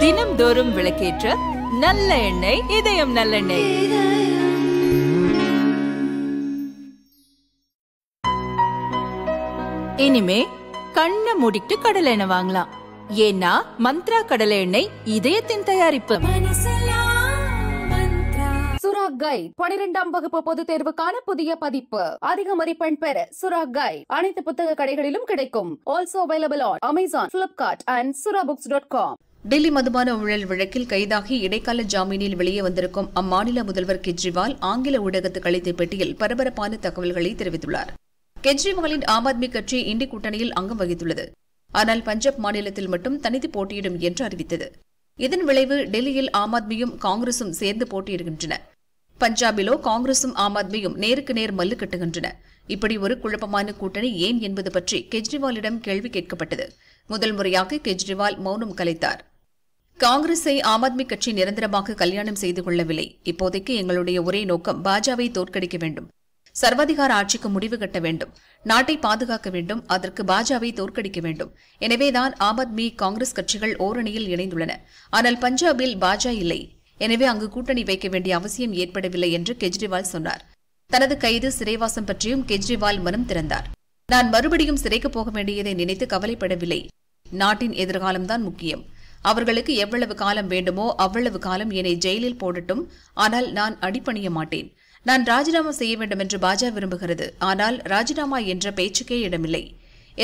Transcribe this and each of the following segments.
தினம்தோறும் விளக்கேற்ற நல்ல எண்ணெய் இதயம் நல்லெண்ணெய் இனிமே கண்ணை மூடிட்டு கடலை எண்ணெய் வாங்கலாம் ஏன்னா மந்த்ரா கடலை எண்ணெய் இதயத்தின் தயாரிப்பு சுரா கைட் பனிரெண்டாம் வகுப்பு பொது தேர்வுக்கான புதிய பதிப்பு அதிக மதிப்பெண் பெற சுரா கைட் அனைத்து புத்தக கடைகளிலும் கிடைக்கும் also available on Amazon Flipkart and Sura books dot com Delhi மதுபான ஊழல் வழக்கில் கைதாகி இடைக்கால ஜாமீனில் வெளியே வந்திருக்கும் அம்மாநில முதல்வர் கெஜ்ரிவால் ஆங்கில ஊடகத்துக்கு அளித்த பெட்டியில் பரபரப்பான தகவல்களை தெரிவித்துள்ளார் கெஜ்ரிவாலின் ஆம் ஆத்மி கட்சி இந்தி கூட்டணியில் அங்கம் வகித்துள்ளது ஆனால் பஞ்சாப் மாநிலத்தில் மட்டும் தனித்து போட்டியிடும் என்று அறிவித்தது இதன் விளைவு டெல்லியில் ஆம் ஆத்மியும் காங்கிரசும் சேர்ந்து போட்டியிடுகின்றன பஞ்சாபிலோ காங்கிரசும் ஆம் ஆத்மியும் நேருக்கு நேர் மல்லு கட்டுகின்றன இப்படி ஒரு குழப்பமான கூட்டணி ஏன் என்பது பற்றி கெஜ்ரிவாலிடம் கேள்வி கேட்கப்பட்டது முதல் முறையாக கெஜ்ரிவால் மௌனம் கலைத்தார் காங்கிரஸை ஆம் ஆத்மி கட்சி நிரந்தரமாக கல்யாணம் செய்து கொள்ளவில்லை இப்போதைக்கு எங்களுடைய ஒரே நோக்கம் பாஜாவை தோற்கடிக்க வேண்டும் சர்வாதிகார ஆட்சிக்கு முடிவு கட்ட வேண்டும் நாட்டை பாதுகாக்க வேண்டும் அதற்கு பாஜாவை தோற்கடிக்க வேண்டும் எனவேதான் ஆம் ஆத்மி காங்கிரஸ் கட்சிகள் ஓரணியில் இணைந்துள்ளன ஆனால் பஞ்சாபில் பாஜா இல்லை எனவே அங்கு கூட்டணி வைக்க வேண்டிய அவசியம் ஏற்படவில்லை என்று கெஜ்ரிவால் சொன்னார் தனது கைது சிறைவாசம் பற்றியும் கெஜ்ரிவால் மனம் திறந்தார் நான் மறுபடியும் சிறைக்கு போக வேண்டியதை நினைத்து கவலைப்படவில்லை நாட்டின் எதிர்காலம்தான் முக்கியம் அவர்களுக்கு எவ்வளவு காலம் வேண்டுமோ அவ்வளவு காலம் என்னை ஜெயிலில் போடட்டும் ஆனால் நான் அடிப்பணிய மாட்டேன் நான் ராஜினாமா செய்ய வேண்டும் என்று பாஜக விரும்புகிறது ஆனால் ராஜினாமா என்ற பேச்சுக்கே இடமில்லை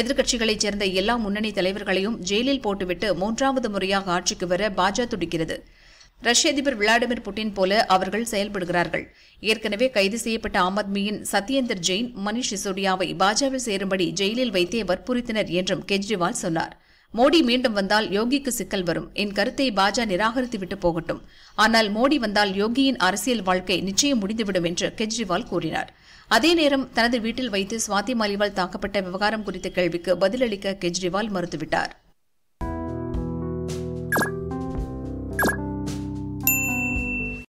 எதிர்க்கட்சிகளைச் சேர்ந்த எல்லா முன்னணி தலைவர்களையும் ஜெயிலில் போட்டுவிட்டு மூன்றாவது முறையாக ஆட்சிக்கு வர பாஜக துடிக்கிறது ரஷ்ய அதிபர் விளாடிமிர் புட்டின் போல அவர்கள் செயல்படுகிறார்கள் ஏற்கனவே கைது செய்யப்பட்ட ஆம் ஆத்மியின் சத்யேந்தர் ஜெயின் மணிஷ் சிசோடியாவை பாஜாவில் சேரும்படி ஜெயிலில் வைத்தே வற்புறுத்தினர் என்றும் கெஜ்ரிவால் சொன்னார் மோடி மீண்டும் வந்தால் யோகிக்கு சிக்கல் வரும் என் கருத்தை பாஜா நிராகரித்துவிட்டு போகட்டும் ஆனால் மோடி வந்தால் யோகியின் அரசியல் வாழ்க்கை நிச்சயம் முடிந்துவிடும் என்று கெஜ்ரிவால் கூறினார் அதே நேரம் தனது வீட்டில் வைத்து சுவாதி மாலிவால் தாக்கப்பட்ட விவகாரம் குறித்த கேள்விக்கு பதிலளிக்க கெஜ்ரிவால் மறுத்துவிட்டார்